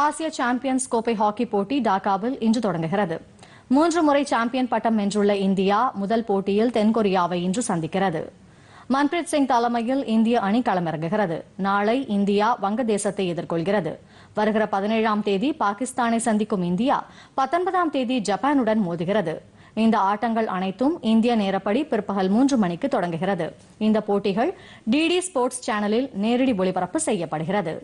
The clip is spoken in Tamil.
ஆசிய சாம்பியன்ஸ் கோப்பை ஹாக்கி போட்டி டாக்காவில் இன்று தொடங்குகிறது மூன்று முறை சாம்பியன் பட்டம் வென்றுள்ள இந்தியா முதல் போட்டியில் தென்கொரியாவை இன்று சந்திக்கிறது மன்பிரீத் சிங் தலைமையில் இந்திய அணி களமிறங்குகிறது நாளை இந்தியா வங்கதேசத்தை எதிர்கொள்கிறது வருகிற பதினேழாம் தேதி பாகிஸ்தானை சந்திக்கும் இந்தியா பத்தொன்பதாம் தேதி ஜப்பானுடன் மோதுகிறது இந்த ஆட்டங்கள் அனைத்தும் இந்திய நேரப்படி பிற்பகல் மூன்று மணிக்கு தொடங்குகிறது இந்த போட்டிகள் டிடி ஸ்போர்ட்ஸ் சேனலில் நேரடி ஒளிபரப்பு செய்யப்படுகிறது